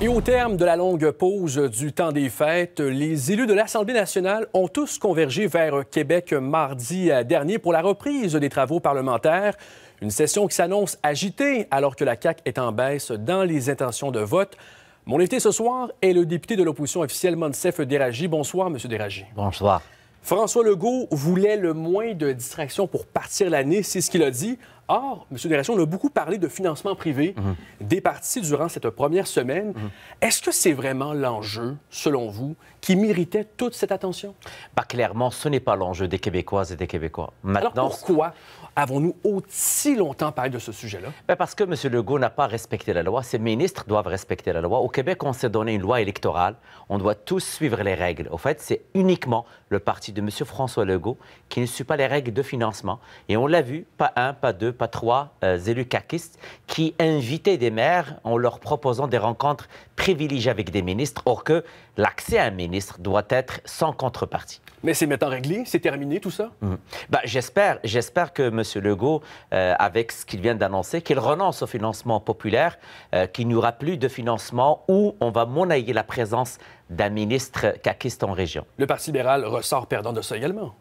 Et au terme de la longue pause du temps des fêtes, les élus de l'Assemblée nationale ont tous convergé vers Québec mardi dernier pour la reprise des travaux parlementaires. Une session qui s'annonce agitée alors que la CAQ est en baisse dans les intentions de vote. Mon invité ce soir est le député de l'opposition officielle Monsef Déragi. Bonsoir, Monsieur Déragi. Bonsoir. François Legault voulait le moins de distractions pour partir l'année, c'est ce qu'il a dit. Or, M. Desrachons, on a beaucoup parlé de financement privé mhm. des partis durant cette première semaine. Mhm. Est-ce que c'est vraiment l'enjeu, selon vous, qui méritait toute cette attention? Bah, clairement, ce n'est pas l'enjeu des Québécoises et des Québécois. Maintenant, Alors pourquoi avons-nous aussi longtemps parlé de ce sujet-là? Ben, parce que M. Legault n'a pas respecté la loi. Ses ministres doivent respecter la loi. Au Québec, on s'est donné une loi électorale. On doit tous suivre les règles. Au fait, c'est uniquement le parti de M. François Legault qui ne suit pas les règles de financement. Et on l'a vu, pas un, pas deux, pas trois élus euh, caquistes qui invitaient des maires en leur proposant des rencontres privilégiées avec des ministres, or que l'accès à un ministre doit être sans contrepartie. Mais c'est maintenant réglé, c'est terminé tout ça? Mhm. Bah, j'espère, j'espère que M. Legault, euh, avec ce qu'il vient d'annoncer, qu'il renonce au financement populaire, euh, qu'il n'y aura plus de financement où on va monnayer la présence d'un ministre caquiste en région. Le Parti libéral ressort perdant de ça également.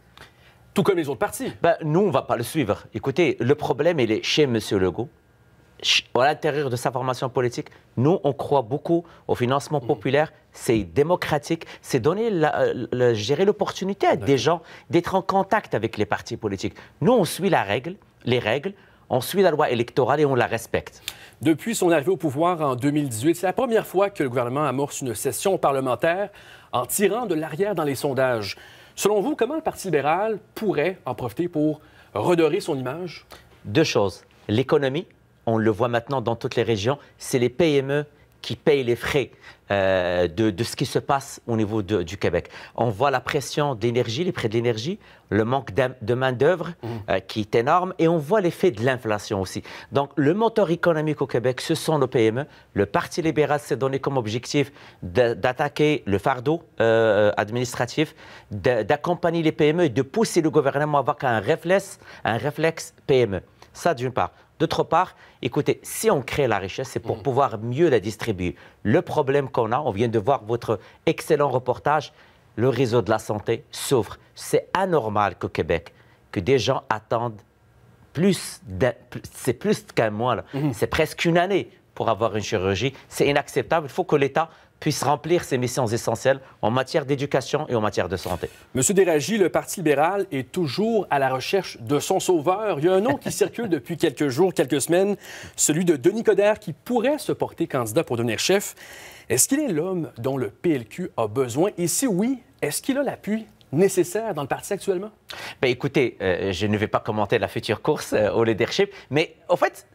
Tout comme les autres partis. Ben, nous, on ne va pas le suivre. Écoutez, le problème, il est chez M. Legault, à l'intérieur de sa formation politique. Nous, on croit beaucoup au financement mm. populaire. C'est démocratique. C'est donner, gérer l'opportunité à des gens d'être en contact avec les partis politiques. Nous, on suit la règle, les règles. On suit la loi électorale et on la respecte. Depuis son arrivée au pouvoir en 2018, c'est la première fois que le gouvernement amorce une session parlementaire en tirant de l'arrière dans les sondages. Selon vous, comment le Parti libéral pourrait en profiter pour redorer son image? Deux choses. L'économie, on le voit maintenant dans toutes les régions, c'est les PME qui paye les frais euh, de, ce qui se passe au niveau du Québec. On voit la pression d'énergie, les prix de l'énergie, le manque de main-d'œuvre mmh. euh, qui est énorme, et on voit l'effet de l'inflation aussi. Donc, le moteur économique au Québec, ce sont nos PME. Le Parti libéral s'est donné comme objectif d'attaquer le fardeau euh, administratif, d'accompagner les PME et de pousser le gouvernement à avoir un réflexe, un réflexe PME. Ça, d'une part. D'autre part, écoutez, si on crée la richesse, c'est pour mm. pouvoir mieux la distribuer. Le problème qu'on a, on vient de voir votre excellent reportage, le réseau de la santé souffre. C'est anormal qu'au Québec, que des gens attendent plus, c'est plus qu'un mois, mm-hmm. c'est presque une année pour avoir une chirurgie. C'est inacceptable. Il faut que l'État puisse remplir ses missions essentielles en matière d'éducation et en matière de santé. Monsieur Déragi, le Parti libéral est toujours à la recherche de son sauveur. Il y a un nom qui circule depuis quelques jours, quelques semaines, celui de Denis Coderre, qui pourrait se porter candidat pour devenir chef. Est-ce qu'il est l'homme dont le PLQ a besoin? Et si oui, est-ce qu'il a l'appui nécessaire dans le parti actuellement? Ben, écoutez, euh, je ne vais pas commenter la future course euh, au leadership, mais en fait,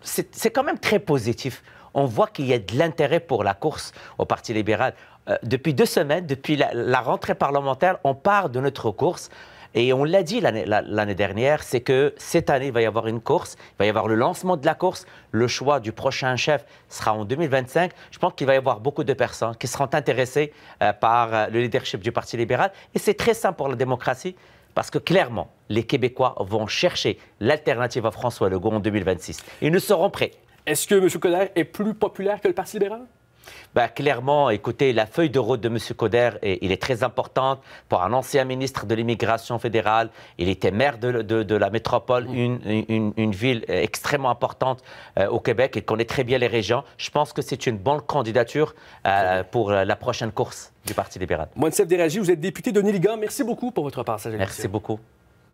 c'est quand même très positif on voit qu'il y a de l'intérêt pour la course au Parti libéral. Euh, depuis deux semaines, depuis la, rentrée parlementaire, on part de notre course. Et on l'a dit l'année dernière, c'est que cette année, il va y avoir une course, il va y avoir le lancement de la course, le choix du prochain chef sera en 2025. Je pense qu'il va y avoir beaucoup de personnes qui seront intéressées euh, par euh, le leadership du Parti libéral. Et c'est très simple pour la démocratie, parce que clairement, les Québécois vont chercher l'alternative à François Legault en 2026. Ils ne seront prêts. Est-ce que M. Coder est plus populaire que le Parti libéral? Bah clairement, écoutez, la feuille de route de M. Coder, il est très importante pour un ancien ministre de l'immigration fédérale. Il était maire de, la métropole, mm. une, ville extrêmement importante euh, au Québec. Il connaît très bien les régions. Je pense que c'est une bonne candidature euh, pour euh, la prochaine course du Parti libéral. Seb Déragi, vous êtes député de Nilligan. Merci beaucoup pour votre passage. Merci beaucoup.